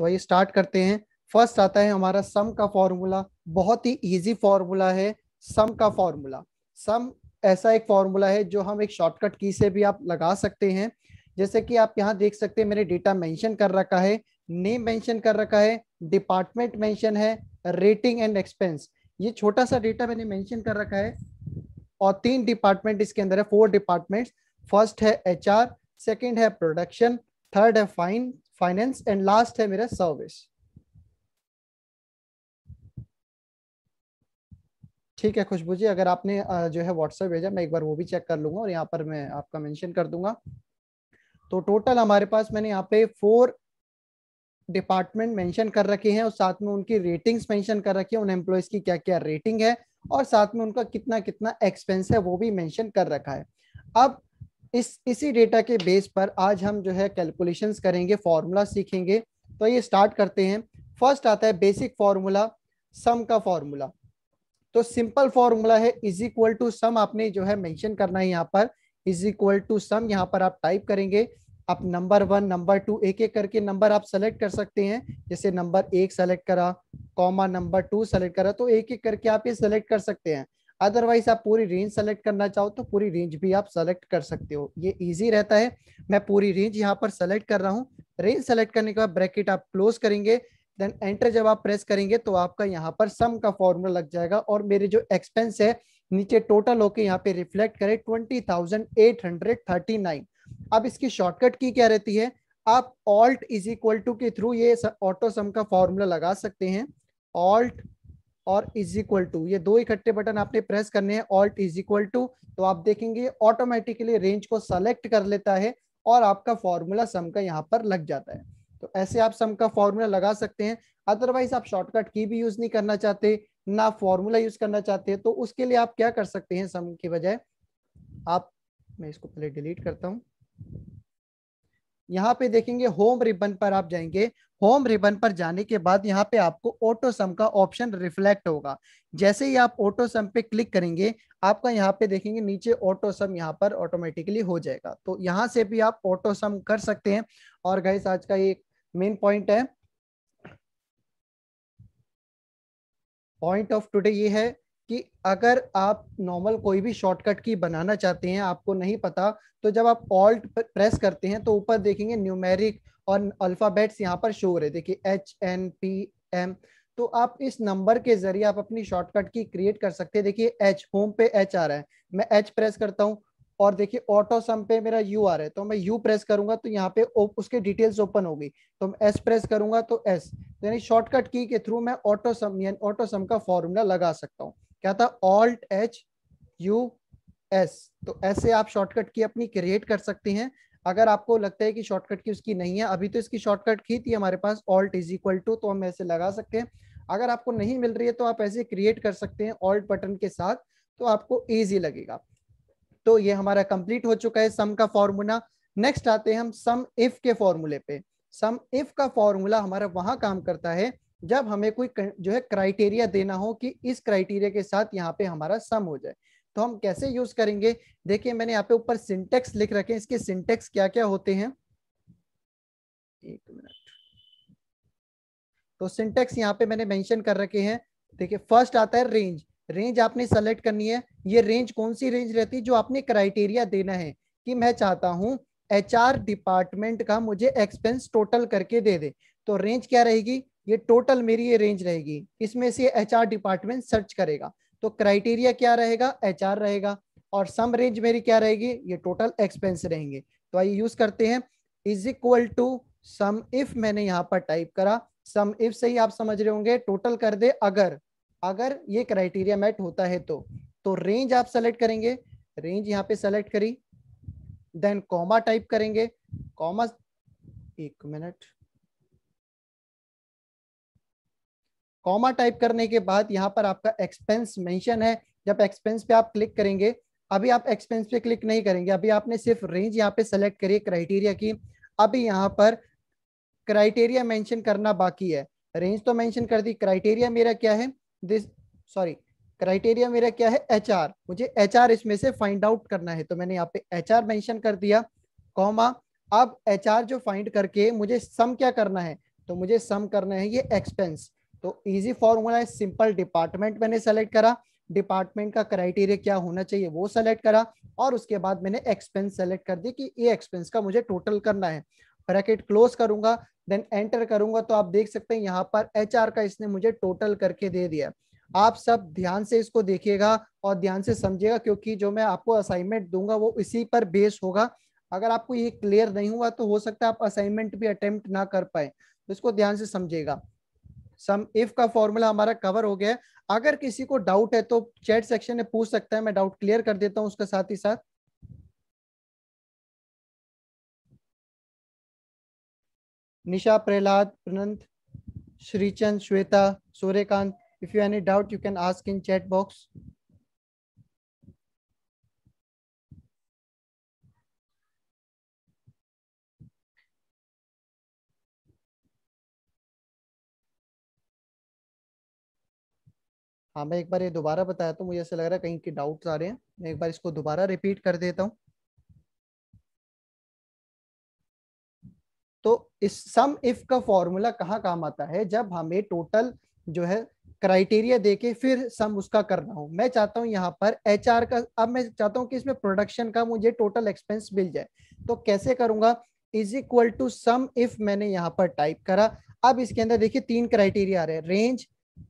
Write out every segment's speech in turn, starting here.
तो आइए स्टार्ट करते हैं फर्स्ट आता है हमारा सम का फॉर्मूला बहुत ही इजी फॉर्मूला है सम का फॉर्मूला सम ऐसा एक फॉर्मूला है जो हम एक शॉर्टकट की से भी आप लगा सकते हैं जैसे कि आप यहाँ देख सकते हैं मैंने डेटा मेंशन कर रखा है नेम मेंशन कर रखा है डिपार्टमेंट मेंशन है रेटिंग एंड एक्सपेंस ये छोटा सा डेटा मैंने मेंशन कर रखा है और तीन डिपार्टमेंट इसके अंदर है फोर डिपार्टमेंट फर्स्ट है एच आर है प्रोडक्शन थर्ड है फाइन फाइनेंस एंड लास्ट है मेरा सर्विस ठीक है खुशबू जी अगर आपने जो है व्हाट्सएप भेजा मैं एक बार वो भी चेक कर लूंगा और यहाँ पर मैं आपका मेंशन कर दूंगा तो टोटल हमारे पास मैंने यहाँ पे फोर डिपार्टमेंट मेंशन कर रखे हैं और साथ में उनकी रेटिंग्स मेंशन कर रखी है उन एम्प्लॉयज की क्या क्या रेटिंग है और साथ में उनका कितना कितना एक्सपेंस है वो भी मैंशन कर रखा है अब इस इसी डेटा के बेस पर आज हम जो है कैलकुलेशंस करेंगे फॉर्मूला सीखेंगे तो ये स्टार्ट करते हैं फर्स्ट आता है बेसिक फॉर्मूला सम का फॉर्मूला तो सिंपल फॉर्मूला है इज इक्वल टू सम आपने जो है मेंशन करना है यहाँ पर इज इक्वल टू सम यहाँ पर आप टाइप करेंगे आप नंबर वन नंबर टू एक एक करके नंबर आप सेलेक्ट कर सकते हैं जैसे नंबर एक सेलेक्ट करा कॉमा नंबर टू सेलेक्ट करा तो एक एक करके आप ये सेलेक्ट कर सकते हैं अदरवाइज आप पूरी रेंज सेलेक्ट करना चाहो तो पूरी रेंज भी आप सेलेक्ट कर सकते हो ये इजी रहता है मैं पूरी रेंज यहाँ पर सेलेक्ट कर रहा हूँ रेंज सेलेक्ट करने के बाद ब्रैकेट आप क्लोज करेंगे देन एंटर जब आप प्रेस करेंगे तो आपका यहाँ पर सम का फॉर्मूला लग जाएगा और मेरे जो एक्सपेंस है नीचे टोटल होके यहाँ पे रिफ्लेक्ट करे ट्वेंटी अब इसकी शॉर्टकट की क्या रहती है आप ऑल्ट इज इक्वल टू के थ्रू ये ऑटो सम का फॉर्मूला लगा सकते हैं ऑल्ट और इज इक्वल टू ये दो इकट्ठे बटन आपने प्रेस करने हैं ऑल्ट इज इक्वल टू तो आप देखेंगे ऑटोमेटिकली रेंज को सेलेक्ट कर लेता है और आपका फॉर्मूला सम का यहाँ पर लग जाता है तो ऐसे आप सम का फॉर्मूला लगा सकते हैं अदरवाइज आप शॉर्टकट की भी यूज नहीं करना चाहते ना फॉर्मूला यूज करना चाहते हैं तो उसके लिए आप क्या कर सकते हैं सम के बजाय आप मैं इसको पहले डिलीट करता हूं यहाँ पे देखेंगे होम रिबन पर आप जाएंगे होम रिबन पर जाने के बाद यहाँ पे आपको ऑटो सम का ऑप्शन रिफ्लेक्ट होगा जैसे ही आप ऑटो सम पे क्लिक करेंगे आपका यहाँ पे देखेंगे नीचे ऑटो सम यहाँ पर ऑटोमेटिकली हो जाएगा तो यहाँ से भी आप ऑटो सम कर सकते हैं और गैस आज का एक मेन पॉइंट है पॉइंट ऑफ टुडे ये है कि अगर आप नॉर्मल कोई भी शॉर्टकट की बनाना चाहते हैं आपको नहीं पता तो जब आप ऑल्ट प्रेस करते हैं तो ऊपर देखेंगे न्यूमेरिक और अल्फ़ाबेट्स यहाँ पर शो हो रहे देखिए एच एन पी एम तो आप इस नंबर के जरिए आप अपनी शॉर्टकट की क्रिएट कर सकते हैं देखिए एच होम पे एच आ रहा है मैं एच प्रेस करता हूँ और देखिए ऑटो सम पे मेरा यू आ रहा है तो मैं यू प्रेस करूंगा तो यहाँ पे उसके डिटेल्स ओपन होगी तो मैं एस प्रेस करूंगा तो एस तो यानी शॉर्टकट की के थ्रू मैं ऑटो सम ऑटो सम का फॉर्मूला लगा सकता हूँ क्या था ऑल्ट एच यू एस तो ऐसे आप शॉर्टकट की अपनी क्रिएट कर सकते हैं अगर आपको लगता है कि शॉर्टकट की उसकी नहीं है अभी तो इसकी शॉर्टकट की थी हमारे पास ऑल्ट इज इक्वल टू तो हम ऐसे लगा सकते हैं अगर आपको नहीं मिल रही है तो आप ऐसे क्रिएट कर सकते हैं ऑल्ट बटन के साथ तो आपको ईजी लगेगा तो ये हमारा कंप्लीट हो चुका है सम का फॉर्मूला नेक्स्ट आते हैं हम सम इफ के फॉर्मूले पे सम इफ का फॉर्मूला हमारा वहां काम करता है जब हमें कोई जो है क्राइटेरिया देना हो कि इस क्राइटेरिया के साथ यहाँ पे हमारा सम हो जाए तो हम कैसे यूज करेंगे देखिए मैंने यहाँ पे ऊपर सिंटेक्स लिख रखे इसके सिंटेक्स क्या क्या होते हैं एक मिनट तो सिंटेक्स यहाँ पे मैंने मेंशन कर रखे हैं देखिए फर्स्ट आता है रेंज रेंज आपने सेलेक्ट करनी है ये रेंज कौन सी रेंज रहती है जो आपने क्राइटेरिया देना है कि मैं चाहता हूँ एच डिपार्टमेंट का मुझे एक्सपेंस टोटल करके दे दे तो रेंज क्या रहेगी ये टोटल मेरी ये रेंज रहेगी इसमें से एच डिपार्टमेंट सर्च करेगा तो क्राइटेरिया क्या रहेगा एच रहेगा और सम रेंज मेरी क्या रहेगी ये टोटल एक्सपेंस रहेंगे तो आइए यूज करते हैं is equal to sum if मैंने यहाँ पर टाइप करा सम इफ से ही आप समझ रहे होंगे टोटल कर दे अगर अगर ये क्राइटेरिया मैट होता है तो तो रेंज आप सेलेक्ट करेंगे रेंज यहाँ पे सेलेक्ट करी देन कॉमा टाइप करेंगे कॉमा एक मिनट कॉमा टाइप करने के बाद यहाँ पर आपका एक्सपेंस मेंशन है जब एक्सपेंस पे आप क्लिक करेंगे अभी आप एक्सपेंस पे क्लिक नहीं करेंगे अभी आपने सिर्फ रेंज यहाँ पे सेलेक्ट करी है क्राइटेरिया की अभी यहाँ पर क्राइटेरिया मेंशन करना बाकी है रेंज तो मेंशन कर दी क्राइटेरिया मेरा क्या है दिस सॉरी क्राइटेरिया मेरा क्या है एच मुझे एच इसमें से फाइंड आउट करना है तो मैंने यहाँ पे एच आर कर दिया कॉमा अब एच जो फाइंड करके मुझे सम क्या करना है तो मुझे सम करना है ये एक्सपेंस तो इजी फॉर्मूला है सिंपल डिपार्टमेंट मैंने सेलेक्ट करा डिपार्टमेंट का क्राइटेरिया क्या होना चाहिए वो सेलेक्ट करा और उसके बाद मैंने एक्सपेंस सेलेक्ट कर दी कि ये एक्सपेंस का मुझे टोटल करना है ब्रैकेट क्लोज करूंगा देन एंटर करूंगा तो आप देख सकते हैं यहाँ पर एच का इसने मुझे टोटल करके दे दिया आप सब ध्यान से इसको देखिएगा और ध्यान से समझिएगा क्योंकि जो मैं आपको असाइनमेंट दूंगा वो इसी पर बेस होगा अगर आपको ये क्लियर नहीं हुआ तो हो सकता है आप असाइनमेंट भी अटेम्प्ट ना कर पाए तो इसको ध्यान से समझिएगा सम इफ का फॉर्मूला हमारा कवर हो गया है अगर किसी को डाउट है तो चैट सेक्शन में पूछ सकता है मैं डाउट क्लियर कर देता हूं उसके साथ ही साथ Nisha Prahlad Pranant Shrichand Shweta Suryakant if you any doubt you can ask in chat box हाँ मैं एक बार ये दोबारा बताया तो मुझे ऐसा लग रहा है कहीं के डाउट्स आ रहे हैं मैं एक बार इसको दोबारा रिपीट कर देता हूँ तो इस सम इफ का फॉर्मूला कहाँ काम आता है जब हमें टोटल जो है क्राइटेरिया देके फिर सम उसका करना हो मैं चाहता हूँ यहाँ पर एच का अब मैं चाहता हूँ कि इसमें प्रोडक्शन का मुझे टोटल एक्सपेंस मिल जाए तो कैसे करूंगा is equal to sum if मैंने यहाँ पर टाइप करा अब इसके अंदर देखिए तीन क्राइटेरिया आ रहे हैं रेंज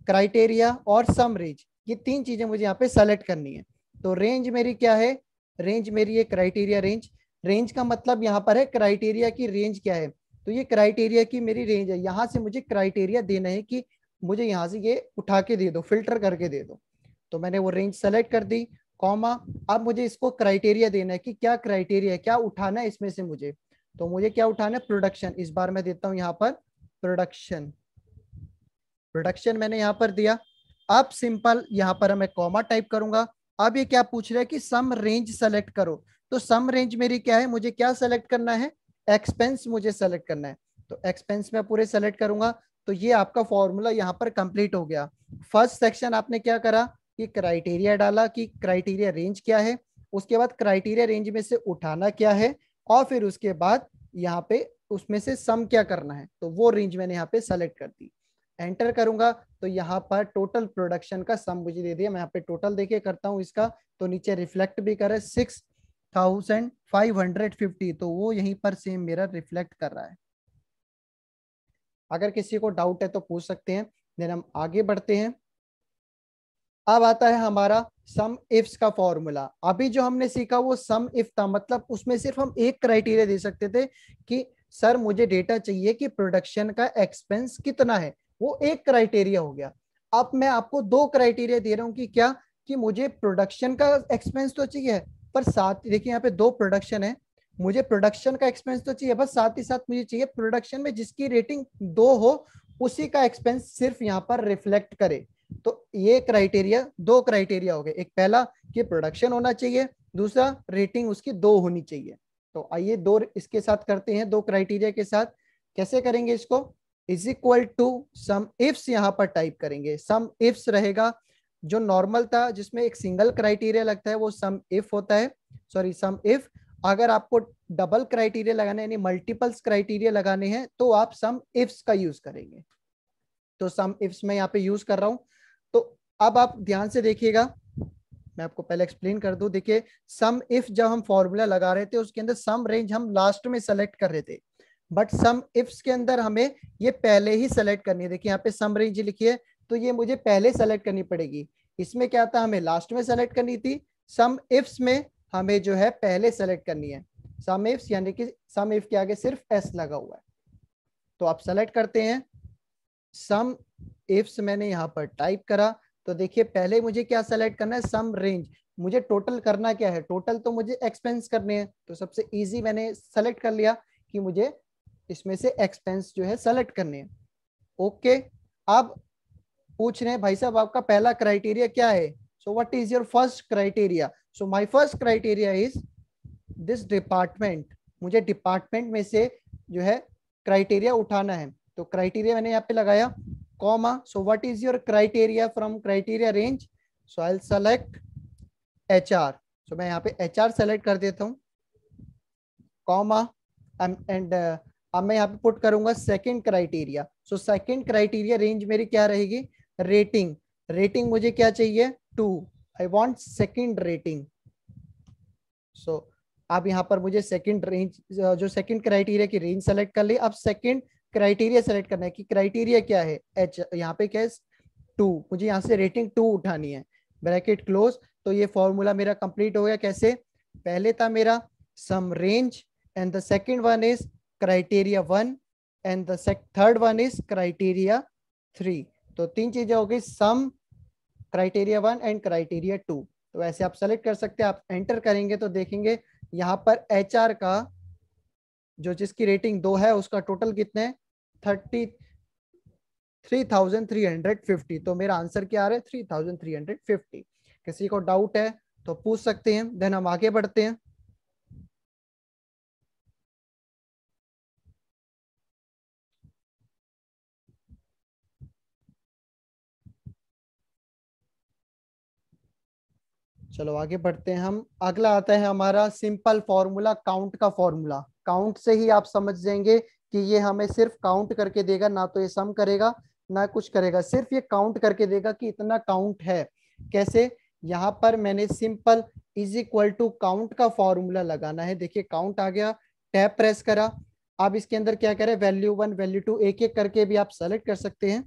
क्राइटेरिया और सम रेंज ये तीन चीजें मुझे यहाँ पे सेलेक्ट करनी है तो रेंज मेरी क्या है रेंज मेरी है क्राइटेरिया रेंज रेंज का मतलब यहाँ पर है क्राइटेरिया की रेंज क्या है तो ये क्राइटेरिया की मेरी रेंज है यहाँ से मुझे क्राइटेरिया देना है कि मुझे यहाँ से ये उठा के दे दो फिल्टर करके दे दो तो मैंने वो रेंज सेलेक्ट कर दी कॉमा अब मुझे इसको क्राइटेरिया देना है कि क्या क्राइटेरिया है क्या उठाना है इसमें से मुझे तो मुझे क्या उठाना है प्रोडक्शन इस बार मैं देता हूँ यहाँ पर प्रोडक्शन प्रोडक्शन मैंने यहाँ पर दिया अब सिंपल यहाँ पर मैं कॉमा टाइप करूंगा अब ये क्या पूछ रहा है कि सम रेंज सेलेक्ट करो तो सम रेंज मेरी क्या है मुझे क्या सेलेक्ट करना है एक्सपेंस मुझे सेलेक्ट करना है तो एक्सपेंस मैं पूरे सेलेक्ट करूंगा तो ये आपका फॉर्मूला यहाँ पर कंप्लीट हो गया फर्स्ट सेक्शन आपने क्या करा कि क्राइटेरिया डाला कि क्राइटेरिया रेंज क्या है उसके बाद क्राइटेरिया रेंज में से उठाना क्या है और फिर उसके बाद यहाँ पे उसमें से सम क्या करना है तो वो रेंज मैंने यहाँ पे सेलेक्ट कर दी एंटर करूंगा तो यहाँ पर टोटल प्रोडक्शन का सम मुझे दे दिया मैं यहाँ पे टोटल देखिए करता हूँ इसका तो नीचे रिफ्लेक्ट भी करे six thousand five hundred fifty तो वो यहीं पर सेम मेरा रिफ्लेक्ट कर रहा है अगर किसी को डाउट है तो पूछ सकते हैं देन हम आगे बढ़ते हैं अब आता है हमारा सम इफ्स का फॉर्मूला अभी जो हमने सीखा वो सम इफ था मतलब उसमें सिर्फ हम एक क्राइटेरिया दे सकते थे कि सर मुझे डेटा चाहिए कि प्रोडक्शन का एक्सपेंस कितना है वो एक क्राइटेरिया हो गया अब मैं आपको दो क्राइटेरिया दे रहा हूँ कि क्या कि मुझे प्रोडक्शन का एक्सपेंस तो चाहिए पर साथ देखिए यहाँ पे दो प्रोडक्शन है मुझे प्रोडक्शन का एक्सपेंस तो चाहिए बस साथ ही साथ मुझे चाहिए प्रोडक्शन में जिसकी रेटिंग दो हो उसी का एक्सपेंस सिर्फ यहाँ पर रिफ्लेक्ट करे तो ये क्राइटेरिया दो क्राइटेरिया हो गए एक पहला कि प्रोडक्शन होना चाहिए दूसरा रेटिंग उसकी दो होनी चाहिए तो आइए दो इसके साथ करते हैं दो क्राइटेरिया के साथ कैसे करेंगे इसको is equal to sum ifs यहाँ पर टाइप करेंगे सम इफ्स रहेगा जो नॉर्मल था जिसमें एक सिंगल क्राइटेरिया लगता है वो सम इफ होता है सॉरी सम इफ अगर आपको डबल क्राइटेरिया लगाने यानी मल्टीपल्स क्राइटेरिया लगाने हैं तो आप सम इफ्स का यूज करेंगे तो सम इफ्स मैं यहाँ पे यूज कर रहा हूं तो अब आप ध्यान से देखिएगा मैं आपको पहले एक्सप्लेन कर दू देखिये सम इफ जब हम फॉर्मूला लगा रहे थे उसके अंदर सम रेंज हम लास्ट में सेलेक्ट कर रहे थे बट सम इफ्स के अंदर हमें ये पहले ही सेलेक्ट करनी है देखिए यहाँ पे सम रेंज लिखी है तो ये मुझे पहले सेलेक्ट करनी पड़ेगी इसमें क्या था हमें लास्ट में सेलेक्ट करनी थी सम इफ्स में हमें जो है पहले सेलेक्ट करनी है सम इफ्स यानी कि सम इफ के आगे सिर्फ एस लगा हुआ है तो आप सेलेक्ट करते हैं सम इफ्स मैंने यहाँ पर टाइप करा तो देखिए पहले मुझे क्या सेलेक्ट करना है सम रेंज मुझे टोटल करना क्या है टोटल तो मुझे एक्सपेंस करने हैं तो सबसे इजी मैंने सेलेक्ट कर लिया कि मुझे इसमें से एक्सपेंस जो है सेलेक्ट करने हैं ओके अब पूछ रहे हैं भाई साहब आपका पहला क्राइटेरिया क्या है so what is your first criteria so my first criteria is this department मुझे डिपार्टमेंट में से जो है क्राइटेरिया उठाना है तो क्राइटेरिया मैंने यहाँ पे लगाया comma so what is your criteria from criteria range so I select H R so मैं यहाँ पे एच आर सेलेक्ट कर देता हूँ कॉमा एंड uh, अब मैं यहाँ पे पुट करूंगा second criteria so second criteria range मेरी क्या रहेगी रेटिंग रेटिंग मुझे क्या चाहिए to I want second rating so आप यहाँ पर मुझे सेकेंड रेंज जो सेकेंड क्राइटेरिया की रेंज सेलेक्ट कर ली अब सेकेंड क्राइटेरिया सेलेक्ट करना है कि क्राइटेरिया क्या है एच यहाँ पे क्या है टू मुझे यहाँ से रेटिंग टू उठानी है ब्रैकेट क्लोज तो ये फॉर्मूला मेरा कंप्लीट हो गया कैसे पहले था मेरा sum range and the second one is criteria one and the third one is criteria three तो तीन चीजें हो गई sum criteria one and criteria two तो ऐसे आप सेलेक्ट कर सकते हैं आप एंटर करेंगे तो देखेंगे यहाँ पर एच का जो जिसकी रेटिंग दो है उसका टोटल कितने thirty three thousand three hundred fifty तो मेरा आंसर क्या आ रहा है three thousand three hundred fifty किसी को डाउट है तो पूछ सकते हैं देन हम आगे बढ़ते हैं चलो आगे बढ़ते हैं हम अगला आता है हमारा सिंपल फॉर्मूला काउंट का फॉर्मूला काउंट से ही आप समझ जाएंगे कि ये हमें सिर्फ काउंट करके देगा ना तो ये सम करेगा ना कुछ करेगा सिर्फ ये काउंट करके देगा कि इतना काउंट है कैसे यहाँ पर मैंने simple is equal to count का फॉर्मूला लगाना है देखिए काउंट आ गया टैप प्रेस करा अब इसके अंदर क्या करें वैल्यू वन वैल्यू टू एक एक करके भी आप सेलेक्ट कर सकते हैं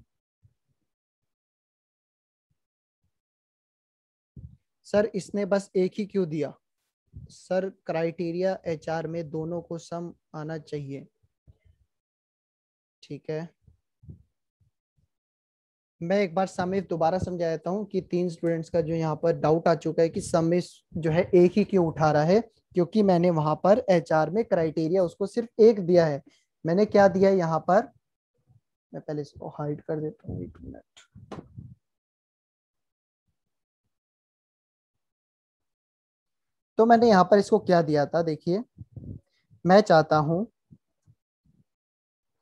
सर इसने बस एक ही क्यों दिया सर क्राइटेरिया एच में दोनों को सम आना चाहिए ठीक है मैं एक बार समेत दोबारा समझा देता हूँ कि तीन स्टूडेंट्स का जो यहाँ पर डाउट आ चुका है कि समेत जो है एक ही क्यों उठा रहा है क्योंकि मैंने वहां पर एचआर में क्राइटेरिया उसको सिर्फ एक दिया है मैंने क्या दिया है यहाँ पर मैं पहले इसको हाइड कर देता हूँ एक मिनट तो मैंने यहाँ पर इसको क्या दिया था देखिए मैं चाहता हूं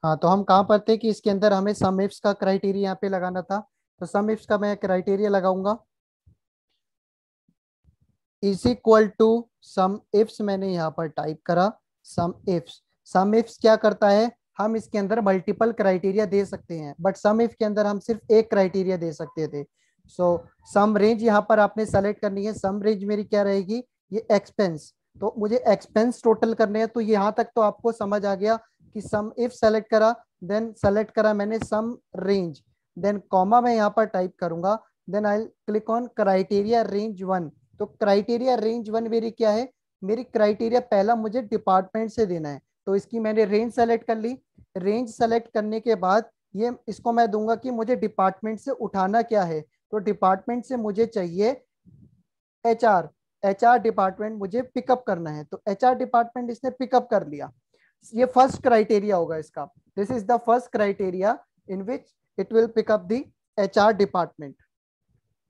हाँ तो हम कहाँ पर थे कि इसके अंदर हमें सम इफ्स का क्राइटेरिया यहाँ पे लगाना था तो सम इफ्स का मैं क्राइटेरिया लगाऊंगा is equal to sum ifs मैंने यहाँ पर टाइप करा सम इफ्स सम इफ्स क्या करता है हम इसके अंदर मल्टीपल क्राइटेरिया दे सकते हैं बट सम इफ के अंदर हम सिर्फ एक क्राइटेरिया दे सकते थे सो सम रेंज यहाँ पर आपने सेलेक्ट करनी है सम रेंज मेरी क्या रहेगी ये एक्सपेंस तो मुझे एक्सपेंस टोटल करने हैं तो यहाँ तक तो आपको समझ आ गया कि सम इफ सेलेक्ट करा देन सेलेक्ट करा मैंने सम रेंज देन कॉमा मैं यहाँ पर टाइप करूंगा then I click on criteria range one तो क्राइटेरिया रेंज वन मेरी क्या है मेरी क्राइटेरिया पहला मुझे डिपार्टमेंट से देना है तो इसकी मैंने रेंज सेलेक्ट कर ली रेंज सेलेक्ट करने के बाद ये इसको मैं दूंगा कि मुझे डिपार्टमेंट से उठाना क्या है तो डिपार्टमेंट से मुझे चाहिए एच आर एचआर डिपार्टमेंट मुझे पिकअप करना है तो एचआर डिपार्टमेंट इसने पिकअप कर लिया ये फर्स्ट क्राइटेरिया होगा इसका this is the first criteria in which it will pick up the HR department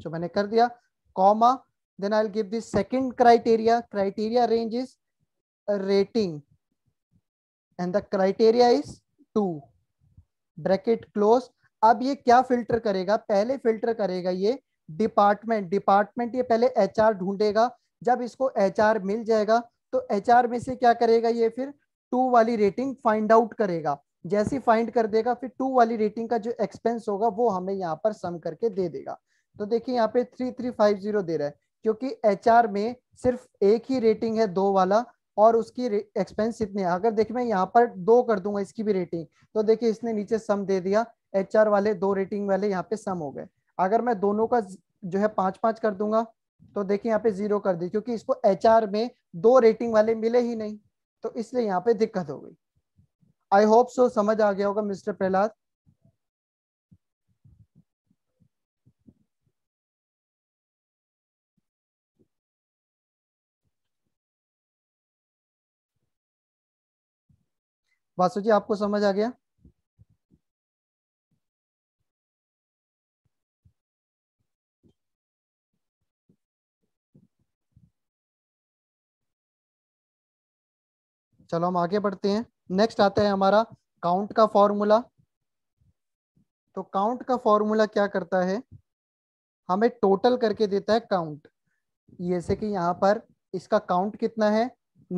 जो मैंने कर दिया comma then I give the second criteria criteria range is rating and the criteria is 2 bracket close अब ये क्या filter करेगा पहले filter करेगा ये डिपार्टमेंट डिपार्टमेंट ये पहले एचआर ढूंढेगा जब इसको एच मिल जाएगा तो एच में से क्या करेगा ये फिर टू वाली रेटिंग फाइंड आउट करेगा जैसे फाइंड कर देगा फिर टू वाली रेटिंग का जो एक्सपेंस होगा वो हमें यहाँ पर सम करके दे देगा तो देखिए यहाँ पे थ्री थ्री फाइव जीरो दे रहा है क्योंकि एच में सिर्फ एक ही रेटिंग है दो वाला और उसकी एक्सपेंस इतने अगर देखिए मैं यहाँ पर दो कर दूंगा इसकी भी रेटिंग तो देखिए इसने नीचे सम दे दिया एच वाले दो रेटिंग वाले यहाँ पे सम हो गए अगर मैं दोनों का जो है पांच पांच कर दूंगा तो देखिए यहाँ पे जीरो कर दी क्योंकि इसको एच में दो रेटिंग वाले मिले ही नहीं तो इसलिए यहाँ पे दिक्कत हो गई आई होप सो समझ आ गया होगा मिस्टर प्रहलाद वासु जी आपको समझ आ गया चलो हम आगे बढ़ते हैं नेक्स्ट आता है हमारा काउंट का फॉर्मूला तो काउंट का फॉर्मूला क्या करता है हमें टोटल करके देता है काउंट जैसे कि यहाँ पर इसका काउंट कितना है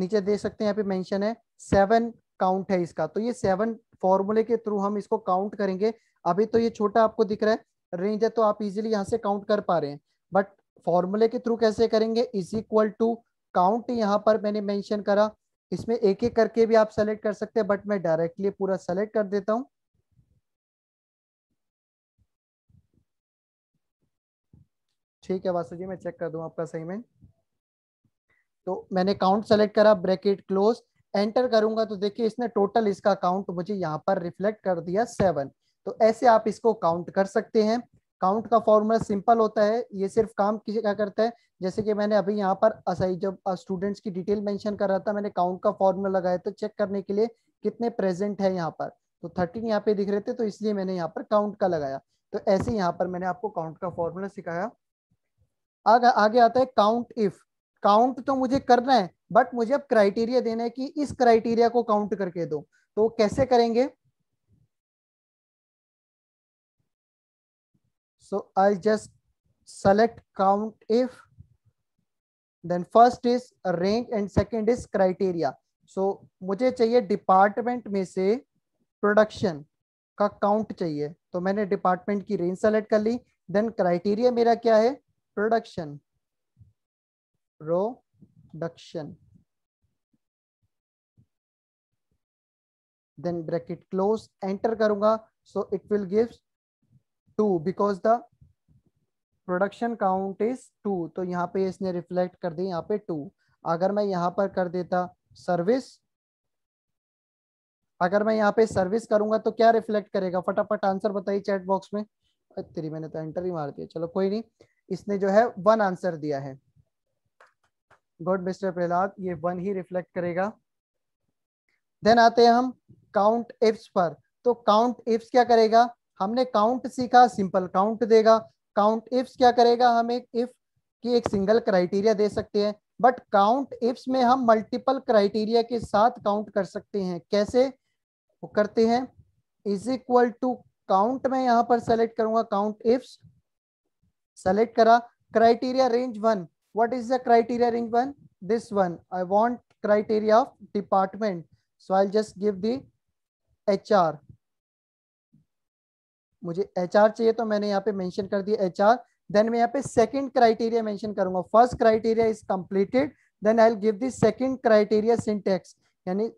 नीचे दे सकते हैं यहाँ पे मेंशन है सेवन काउंट है इसका तो ये सेवन फॉर्मूले के थ्रू हम इसको काउंट करेंगे अभी तो ये छोटा आपको दिख रहा है रेंज है तो आप इजिली यहाँ से काउंट कर पा रहे हैं बट फॉर्मूले के थ्रू कैसे करेंगे इज इक्वल टू काउंट यहाँ पर मैंने मैंशन करा इसमें एक एक करके भी आप सेलेक्ट कर सकते हैं बट मैं डायरेक्टली पूरा सेलेक्ट कर देता हूं ठीक है वासु जी मैं चेक कर दूं आपका सही में तो मैंने काउंट सेलेक्ट करा ब्रैकेट क्लोज एंटर करूंगा तो देखिए इसने टोटल इसका काउंट मुझे यहां पर रिफ्लेक्ट कर दिया सेवन तो ऐसे आप इसको काउंट कर सकते हैं काउंट का फॉर्मूला सिंपल होता है ये सिर्फ काम किसी क्या करता है जैसे कि मैंने अभी यहाँ पर असाई जब स्टूडेंट्स की डिटेल मेंशन कर रहा था मैंने काउंट का फॉर्मूला लगाया तो चेक करने के लिए कितने प्रेजेंट है यहाँ पर तो थर्टीन यहाँ पे दिख रहे थे तो इसलिए मैंने यहाँ पर काउंट का लगाया तो ऐसे यहाँ पर मैंने आपको काउंट का फॉर्मूला सिखाया आग, आगे आता है काउंट इफ काउंट तो मुझे करना है बट मुझे अब क्राइटेरिया देना है कि इस क्राइटेरिया को काउंट करके दो तो कैसे करेंगे So I'll just select count if. Then first is range and second is criteria. So mujhe chahiye department में se production ka count chahiye to maine department ki range select kar li then criteria mera kya hai production row production then bracket close enter karunga so it will gives two because the production count is two तो यहाँ पे इसने reflect कर दी यहाँ पे to अगर मैं यहाँ पर कर देता सर्विस अगर मैं यहाँ पे सर्विस करूंगा तो क्या रिफ्लेक्ट करेगा फटाफट आंसर बताइए चैट बॉक्स में तेरी मैंने तो एंटर ही मार दिया चलो कोई नहीं इसने जो है वन आंसर दिया है गुड मिस्टर प्रहलाद ये वन ही रिफ्लेक्ट करेगा देन आते हैं हम काउंट इफ्स पर तो काउंट इफ्स क्या करेगा हमने काउंट सीखा सिंपल काउंट देगा काउंट इफ्स क्या करेगा हम एक इफ की एक सिंगल क्राइटेरिया दे सकते हैं बट काउंट इफ्स में हम मल्टीपल क्राइटेरिया के साथ काउंट कर सकते हैं कैसे वो करते हैं इज इक्वल टू काउंट में यहां पर सेलेक्ट करूंगा काउंट इफ्स सेलेक्ट करा criteria range one what is the criteria range one this one I want criteria of department so I just give the hr मुझे एच चाहिए तो मैंने यहाँ पे मैंशन कर दिया एच देन मैं यहाँ पे सेकेंड क्राइटेरिया मैंशन करूंगा first criteria is completed then I give this second criteria syntax यानी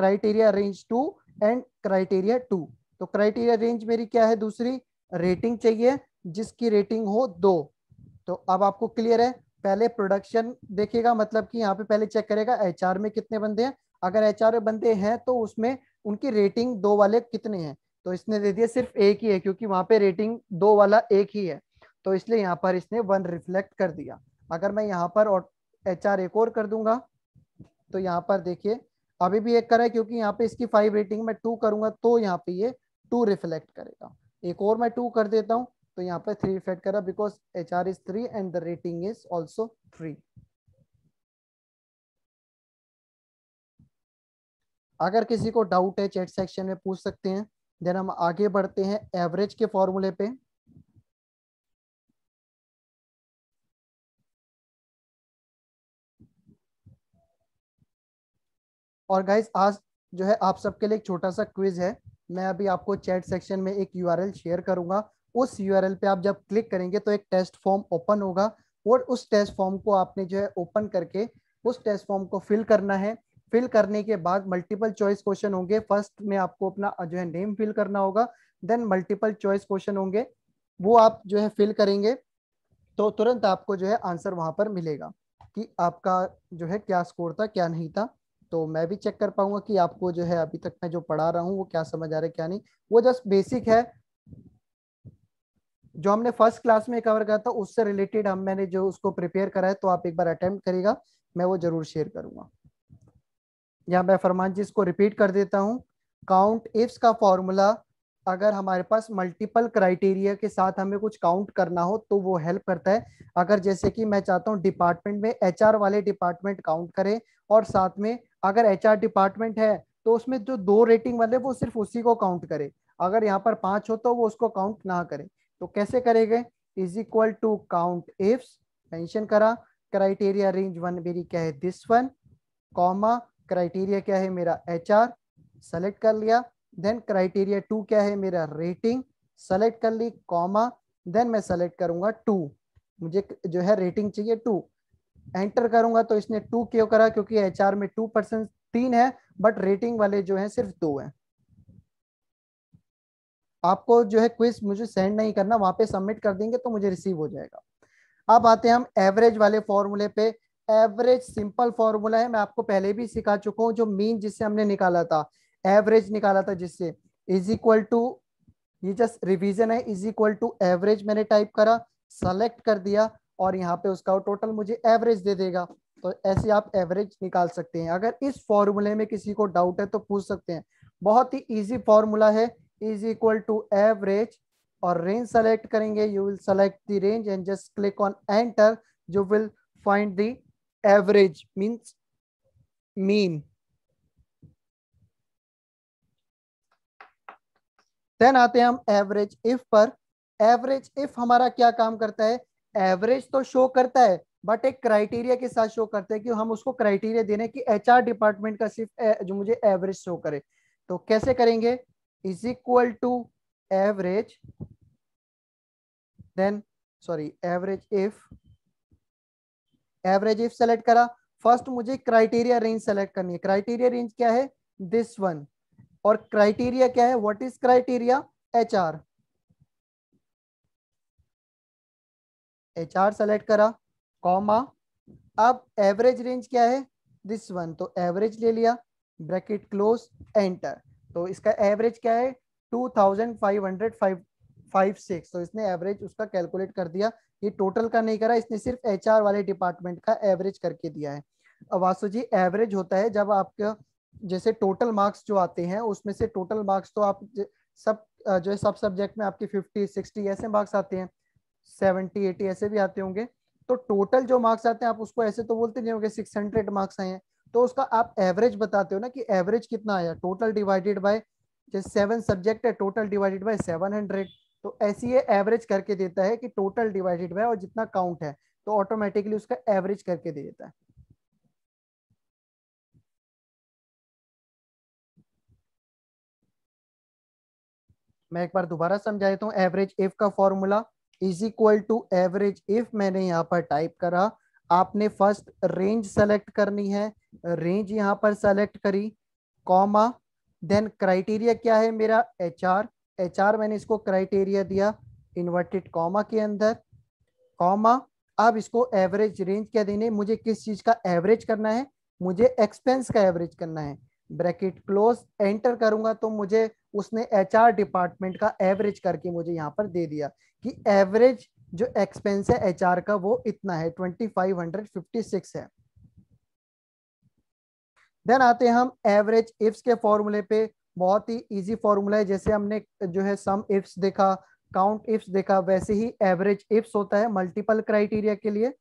criteria range two and criteria two तो क्राइटेरिया रेंज मेरी क्या है दूसरी रेटिंग चाहिए जिसकी रेटिंग हो दो तो अब आपको क्लियर है पहले प्रोडक्शन देखेगा मतलब कि यहाँ पे पहले चेक करेगा एच में कितने बंदे हैं अगर एच में बंदे हैं तो उसमें उनकी रेटिंग दो वाले कितने हैं तो इसने दे दिया सिर्फ एक ही है क्योंकि वहां पे रेटिंग दो वाला एक ही है तो इसलिए यहाँ पर इसने वन रिफ्लेक्ट कर दिया अगर मैं यहाँ पर एच आर एक और कर दूंगा तो यहाँ पर देखिए अभी भी एक करा क्योंकि यहाँ पे इसकी फाइव रेटिंग में टू करूंगा तो यहाँ पे ये टू रिफ्लेक्ट करेगा एक और मैं टू कर देता हूँ तो यहाँ पर थ्री रिफ्लेक्ट करा because H R is three and the rating is also three अगर किसी को डाउट है चैट सेक्शन में पूछ सकते हैं देन हम आगे बढ़ते हैं एवरेज के फॉर्मूले पे और गाइज आज जो है आप सबके लिए एक छोटा सा क्विज है मैं अभी आपको चैट सेक्शन में एक यूआरएल शेयर करूंगा उस यूआरएल पे आप जब क्लिक करेंगे तो एक टेस्ट फॉर्म ओपन होगा और उस टेस्ट फॉर्म को आपने जो है ओपन करके उस टेस्ट फॉर्म को फिल करना है फिल करने के बाद मल्टीपल चॉइस क्वेश्चन होंगे फर्स्ट में आपको अपना जो है नेम फिल करना होगा देन मल्टीपल चॉइस क्वेश्चन होंगे वो आप जो है फिल करेंगे तो तुरंत आपको जो है आंसर वहां पर मिलेगा कि आपका जो है क्या स्कोर था क्या नहीं था तो मैं भी चेक कर पाऊंगा कि आपको जो है अभी तक मैं जो पढ़ा रहा हूँ वो क्या समझ आ रहा है क्या नहीं वो जस्ट बेसिक है जो हमने फर्स्ट क्लास में कवर किया था उससे रिलेटेड हम मैंने जो उसको प्रिपेयर करा है तो आप एक बार अटेम्प्ट करेगा मैं वो जरूर शेयर करूंगा यहाँ मैं फरमान जी इसको रिपीट कर देता हूँ काउंट इफ्स का फॉर्मूला अगर हमारे पास मल्टीपल क्राइटेरिया के साथ हमें कुछ काउंट करना हो तो वो हेल्प करता है अगर जैसे कि मैं चाहता हूँ डिपार्टमेंट में एच वाले डिपार्टमेंट काउंट करें और साथ में अगर एच डिपार्टमेंट है तो उसमें जो दो रेटिंग वाले वो सिर्फ उसी को काउंट करे अगर यहाँ पर पांच हो तो वो उसको काउंट ना करे तो कैसे करेंगे is equal to count ifs mention करा क्राइटेरिया रेंज वन मेरी क्या है दिस वन कॉमा क्राइटेरिया क्या है मेरा एच आर सेलेक्ट कर लिया देन क्राइटेरिया टू क्या है मेरा रेटिंग सेलेक्ट कर ली कॉमा देन मैं सेलेक्ट करूंगा टू मुझे जो है रेटिंग चाहिए टू एंटर करूंगा तो इसने टू क्यों करा क्योंकि एच में टू परसेंट तीन है बट रेटिंग वाले जो है सिर्फ दो है आपको जो है क्विज मुझे सेंड नहीं करना वहां पे सबमिट कर देंगे तो मुझे रिसीव हो जाएगा अब आते हैं हम एवरेज वाले फॉर्मूले पे एवरेज सिंपल फॉर्मूला है मैं आपको पहले भी सिखा चुका हूँ जो मीन जिससे हमने निकाला था एवरेज निकाला था जिससे इज इक्वल टू ये जस्ट रिवीजन है इज इक्वल टू एवरेज मैंने टाइप करा सेलेक्ट कर दिया और यहाँ पे उसका टोटल मुझे एवरेज दे देगा तो ऐसे आप एवरेज निकाल सकते हैं अगर इस फॉर्मूले में किसी को डाउट है तो पूछ सकते हैं बहुत ही इजी फॉर्मूला है इज इक्वल टू एवरेज और रेंज सेलेक्ट करेंगे you will select the range and just click on enter you will find the average means mean. देन आते हैं हम एवरेज इफ पर एवरेज इफ हमारा क्या काम करता है एवरेज तो शो करता है बट एक क्राइटेरिया के साथ शो करता है कि हम उसको क्राइटेरिया देने एच एचआर डिपार्टमेंट का सिर्फ जो मुझे एवरेज शो करे तो कैसे करेंगे is equal to average then sorry average if average if select करा फर्स्ट मुझे क्राइटेरिया रेंज सेलेक्ट करनी है क्राइटेरिया रेंज क्या है दिस वन और क्राइटेरिया क्या है what is criteria H R H R select करा कॉमा अब एवरेज रेंज क्या है दिस वन तो एवरेज ले लिया ब्रैकेट क्लोज एंटर तो इसका एवरेज क्या है two thousand five hundred five five six तो इसने एवरेज उसका कैलकुलेट कर दिया ये टोटल का नहीं करा इसने सिर्फ एच वाले डिपार्टमेंट का एवरेज करके दिया है वासु जी एवरेज होता है जब आपका जैसे टोटल मार्क्स जो आते हैं उसमें से टोटल मार्क्स तो आप सब जो है सब सब्जेक्ट में आपके 50 60 ऐसे मार्क्स आते हैं 70 80 ऐसे भी आते होंगे तो टोटल जो मार्क्स आते हैं आप उसको ऐसे तो बोलते नहीं होंगे 600 मार्क्स आए हैं तो उसका आप एवरेज बताते हो ना कि एवरेज कितना आया टोटल डिवाइडेड बाय जैसे सेवन सब्जेक्ट है total divided by seven hundred तो ऐसी ये एवरेज करके देता है कि टोटल डिवाइडेड बाय और जितना काउंट है तो ऑटोमेटिकली उसका एवरेज करके दे देता है मैं एक बार दोबारा समझा देता हूँ एवरेज इफ का formula is equal to average if मैंने यहाँ पर टाइप करा आपने फर्स्ट रेंज सेलेक्ट करनी है रेंज यहाँ पर सेलेक्ट करी कॉमा देन क्राइटेरिया क्या है मेरा एच आर एच मैंने इसको क्राइटेरिया दिया इन्वर्टेड कॉमा के अंदर कॉमा अब इसको एवरेज रेंज क्या देने मुझे किस चीज का एवरेज करना है मुझे एक्सपेंस का एवरेज करना है ब्रैकेट क्लोज एंटर करूंगा तो मुझे उसने एच डिपार्टमेंट का एवरेज करके मुझे यहाँ पर दे दिया कि एवरेज जो एक्सपेंस है एच का वो इतना है twenty five hundred fifty six है देन आते हैं हम एवरेज इफ्स के फॉर्मूले पे बहुत ही इजी फॉर्मूला है जैसे हमने जो है सम इफ्स देखा काउंट इफ्स देखा वैसे ही एवरेज इफ्स होता है मल्टीपल क्राइटेरिया के लिए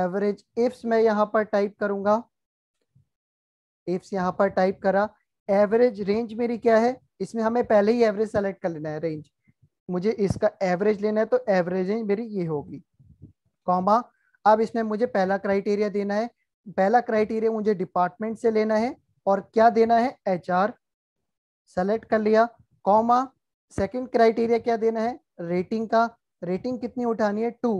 एवरेज इफ्स मैं यहाँ पर टाइप करूंगा इफ्स यहाँ पर टाइप करा एवरेज रेंज मेरी क्या है इसमें हमें पहले ही एवरेज सेलेक्ट कर लेना है रेंज मुझे इसका एवरेज लेना है तो एवरेज रेंज मेरी ये होगी कॉमा अब इसमें मुझे पहला क्राइटेरिया देना है पहला क्राइटेरिया मुझे डिपार्टमेंट से लेना है और क्या देना है एच आर सेलेक्ट कर लिया कॉमा सेकंड क्राइटेरिया क्या देना है रेटिंग का रेटिंग कितनी उठानी है टू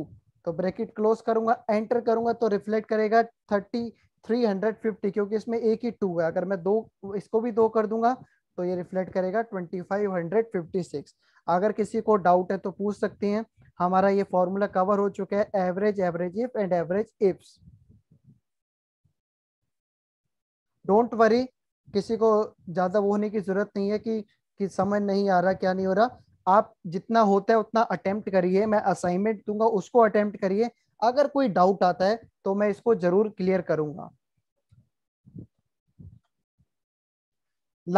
तो ब्रैकेट क्लोज करूंगा एंटर करूंगा तो रिफ्लेक्ट करेगा थर्टी थ्री हंड्रेड फिफ्टी क्योंकि इसमें एक ही टू है अगर मैं दो इसको भी दो कर दूंगा तो ये रिफ्लेक्ट करेगा twenty five hundred fifty six अगर किसी को डाउट है तो पूछ सकते हैं हमारा ये फॉर्मूला कवर हो चुका है average average if and average ifs don't worry किसी को ज़्यादा वो होने की ज़रूरत नहीं है कि कि समझ नहीं आ रहा क्या नहीं हो रहा आप जितना होता है उतना अटेम्प्ट करिए मैं असाइनमेंट दूंगा उसको अटेम्प्ट करिए अगर कोई डाउट आता है तो मैं इसको जरूर क्लियर करूंगा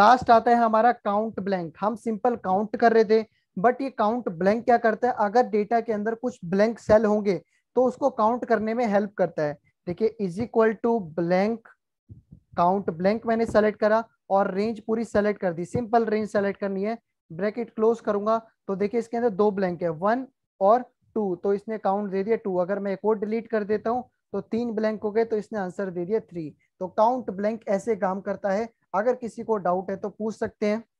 लास्ट आता है हमारा काउंट ब्लैंक हम सिंपल काउंट कर रहे थे बट ये काउंट ब्लैंक क्या करता है अगर डेटा के अंदर कुछ ब्लैंक सेल होंगे तो उसको काउंट करने में हेल्प करता है देखिए is equal to blank count blank मैंने सेलेक्ट करा और रेंज पूरी सेलेक्ट कर दी सिंपल रेंज सेलेक्ट करनी है ब्रैकेट क्लोज करूंगा तो देखिए इसके अंदर दो ब्लैंक है वन और टू तो इसने काउंट दे दिया टू अगर मैं एक और डिलीट कर देता हूँ तो तीन ब्लैंक हो गए तो इसने आंसर दे दिया थ्री तो काउंट ब्लैंक ऐसे काम करता है अगर किसी को डाउट है तो पूछ सकते हैं